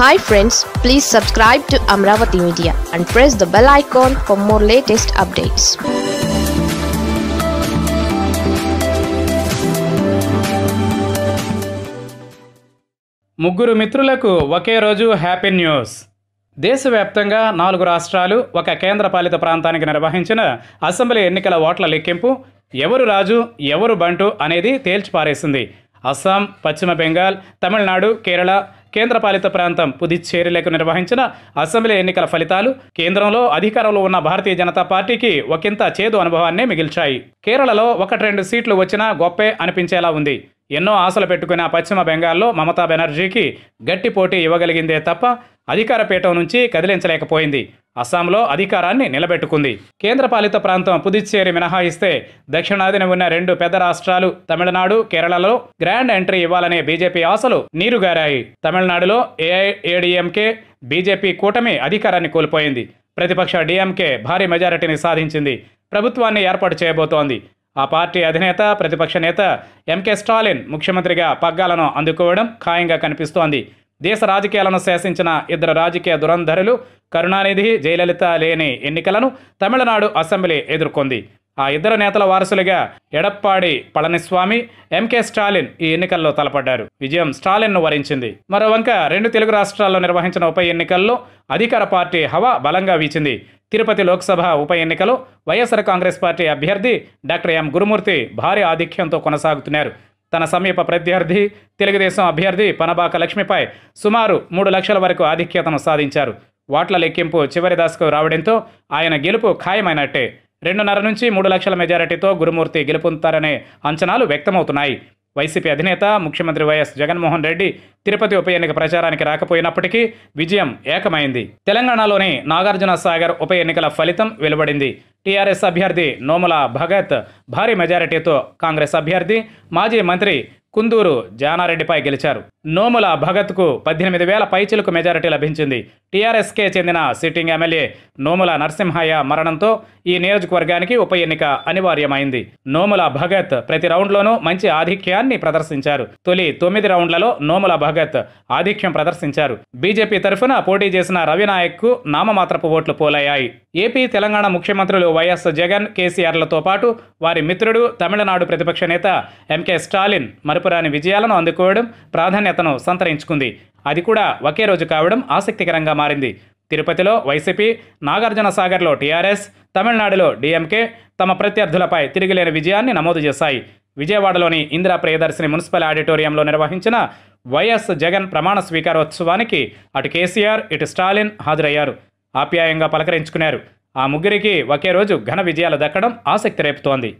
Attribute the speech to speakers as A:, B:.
A: hi friends please subscribe to Amaravati media and press the bell icon for more latest updates ముగ్గురు మిత్రులకు ఒకే రోజు happy news దేశవ్యాప్తంగా నాలుగు రాష్ట్రాలు ఒక కేంద్రపాలిత ప్రాంతానికి నిర్వహించిన అసెంబ్లీ ఎన్నికల ఓట్ల లెక్కింపు ఎవరు రాజు ఎవరు బంటు అనేది తేల్చిపారేసింది అస్సాం పశ్చిమ బెంగాల్ తమిళనాడు కేరళ కేంద్రపాలిత ప్రాంతం పుదుచ్చేరిలకు నిర్వహించిన అసెంబ్లీ ఎన్నికల ఫలితాలు కేంద్రంలో అధికారంలో ఉన్న భారతీయ జనతా పార్టీకి ఒకంత చేదు అనుభవాన్నే మిగిల్చాయి కేరళలో ఒకటి రెండు సీట్లు వచ్చినా గొప్పే అనిపించేలా ఉంది ఎన్నో ఆశలు పెట్టుకున్న పశ్చిమ బెంగాల్లో మమతా బెనర్జీకి గట్టి పోటీ ఇవ్వగలిగిందే తప్ప అధికార పీఠం నుంచి కదిలించలేకపోయింది అస్సాంలో అధికారాన్ని నిలబెట్టుకుంది కేంద్రపాలిత ప్రాంతం పుదుచ్చేరి మినహాయిస్తే దక్షిణాదిన ఉన్న రెండు పెద్ద రాష్ట్రాలు తమిళనాడు కేరళలో గ్రాండ్ ఎంట్రీ ఇవ్వాలనే బీజేపీ ఆశలు నీరుగారాయి తమిళనాడులో ఏఐఏడిఎంకే బీజేపీ కూటమి అధికారాన్ని కోల్పోయింది ప్రతిపక్ష డిఎంకే భారీ మెజారిటీని సాధించింది ప్రభుత్వాన్ని ఏర్పాటు చేయబోతోంది ఆ పార్టీ అధినేత ప్రతిపక్ష నేత ఎంకే స్టాలిన్ ముఖ్యమంత్రిగా పగ్గాలను అందుకోవడం ఖాయంగా కనిపిస్తోంది దేశ రాజకీయాలను శాసించిన ఇద్దరు రాజకీయ దురంధరులు కరుణానిధి జయలలిత లేని ఎన్నికలను తమిళనాడు అసెంబ్లీ ఎదుర్కొంది ఆ ఇద్దరు నేతల వారసులుగా ఎడప్పాడి పళనిస్వామి ఎంకే స్టాలిన్ ఈ ఎన్నికల్లో తలపడ్డారు విజయం స్టాలిన్ను వరించింది మరోవంక రెండు తెలుగు రాష్ట్రాల్లో నిర్వహించిన ఉప ఎన్నికల్లో అధికార పార్టీ హవా బలంగా వీచింది తిరుపతి లోక్సభ ఉప ఎన్నికలో వైఎస్ఆర్ కాంగ్రెస్ పార్టీ అభ్యర్థి డాక్టర్ ఎం గురుమూర్తి భారీ ఆధిక్యంతో కొనసాగుతున్నారు తన సమీప ప్రత్యర్థి తెలుగుదేశం అభ్యర్థి పనబాక లక్ష్మిపై సుమారు మూడు లక్షల వరకు ఆధిక్యతను సాధించారు వాట్ల లెక్కింపు చివరి దశకు రావడంతో ఆయన గెలుపు ఖాయమైనట్టే రెండున్నర నుంచి మూడు లక్షల మెజారిటీతో గురుమూర్తి గెలుపొందుతారనే అంచనాలు వ్యక్తమవుతున్నాయి వైసీపీ అధినేత ముఖ్యమంత్రి వైఎస్ జగన్మోహన్ రెడ్డి తిరుపతి ఉప ఎన్నిక ప్రచారానికి రాకపోయినప్పటికీ విజయం ఏకమైంది తెలంగాణలోని నాగార్జున సాగర్ ఉప ఎన్నికల ఫలితం వెలువడింది టీఆర్ఎస్ అభ్యర్థి నోముల భగత్ భారీ మెజారిటీతో కాంగ్రెస్ అభ్యర్థి మాజీ మంత్రి కుందూరు జానారెడ్డిపై గెలిచారు నోముల భగత్కు పద్దెనిమిది వేల పైచిలకు మెజారిటీ లభించింది టీఆర్ఎస్కే చెందిన సిట్టింగ్ ఎమ్మెల్యే నోముల నరసింహయ్య మరణంతో ఈ నియోజకవర్గానికి ఉప ఎన్నిక అనివార్యమైంది నోముల భగత్ ప్రతి రౌండ్లోనూ మంచి ఆధిక్యాన్ని ప్రదర్శించారు తొలి తొమ్మిది రౌండ్లలో నోముల భగత్ ఆధిక్యం ప్రదర్శించారు బీజేపీ తరఫున పోటీ చేసిన రవినాయక్కు నామమాత్రపు ఓట్లు పోలయ్యాయి ఏపీ తెలంగాణ ముఖ్యమంత్రులు వైఎస్ జగన్ కేసీఆర్లతో పాటు వారి మిత్రుడు తమిళనాడు ప్రతిపక్ష నేత ఎంకే స్టాలిన్ మరపురాని విజయాలను అందుకోవడం ప్రాధాన్యతను సంతరించుకుంది అది కూడా ఒకే రోజు కావడం ఆసక్తికరంగా మారింది తిరుపతిలో వైసీపీ నాగార్జున సాగర్లో టీఆర్ఎస్ తమిళనాడులో డీఎంకే తమ ప్రత్యర్థులపై తిరిగిలేని విజయాన్ని నమోదు చేశాయి విజయవాడలోని ఇందిరా ప్రియదర్శిని మున్సిపల్ ఆడిటోరియంలో నిర్వహించిన వైఎస్ జగన్ ప్రమాణ స్వీకారోత్సవానికి అటు కేసీఆర్ ఇటు స్టాలిన్ హాజరయ్యారు ఆప్యాయంగా పలకరించుకున్నారు ఆ ముగ్గురికి ఒకే రోజు ఘన విజయాలు దక్కడం ఆసక్తి రేపుతోంది